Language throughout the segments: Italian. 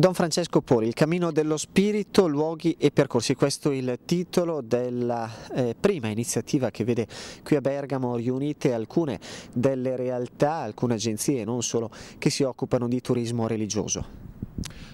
Don Francesco Pori, Il cammino dello spirito, luoghi e percorsi, questo è il titolo della eh, prima iniziativa che vede qui a Bergamo riunite alcune delle realtà, alcune agenzie, non solo, che si occupano di turismo religioso.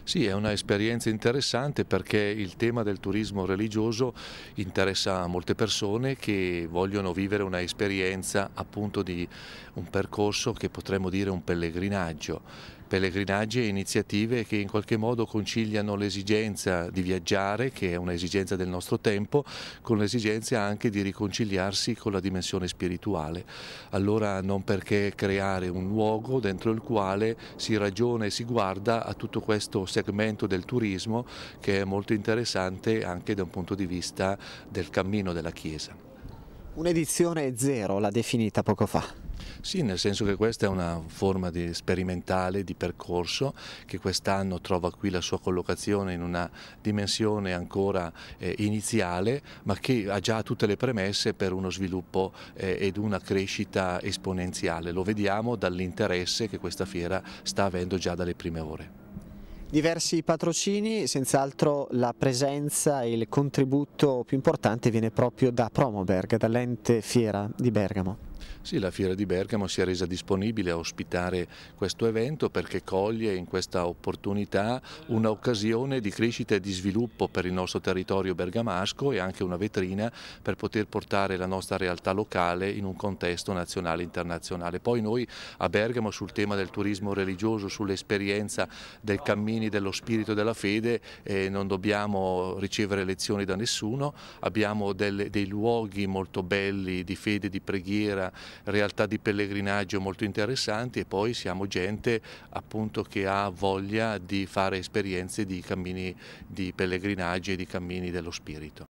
Sì, è un'esperienza interessante perché il tema del turismo religioso interessa molte persone che vogliono vivere un'esperienza appunto di un percorso che potremmo dire un pellegrinaggio pellegrinaggi e iniziative che in qualche modo conciliano l'esigenza di viaggiare, che è un'esigenza del nostro tempo, con l'esigenza anche di riconciliarsi con la dimensione spirituale. Allora non perché creare un luogo dentro il quale si ragiona e si guarda a tutto questo segmento del turismo che è molto interessante anche da un punto di vista del cammino della Chiesa. Un'edizione zero l'ha definita poco fa. Sì, nel senso che questa è una forma di sperimentale di percorso che quest'anno trova qui la sua collocazione in una dimensione ancora eh, iniziale ma che ha già tutte le premesse per uno sviluppo eh, ed una crescita esponenziale. Lo vediamo dall'interesse che questa fiera sta avendo già dalle prime ore. Diversi patrocini, senz'altro la presenza e il contributo più importante viene proprio da Promoberg, dall'ente fiera di Bergamo. Sì, la Fiera di Bergamo si è resa disponibile a ospitare questo evento perché coglie in questa opportunità un'occasione di crescita e di sviluppo per il nostro territorio bergamasco e anche una vetrina per poter portare la nostra realtà locale in un contesto nazionale e internazionale. Poi noi a Bergamo sul tema del turismo religioso, sull'esperienza del cammini dello spirito e della fede eh, non dobbiamo ricevere lezioni da nessuno, abbiamo delle, dei luoghi molto belli di fede, di preghiera, realtà di pellegrinaggio molto interessanti e poi siamo gente appunto che ha voglia di fare esperienze di cammini di pellegrinaggio e di cammini dello spirito.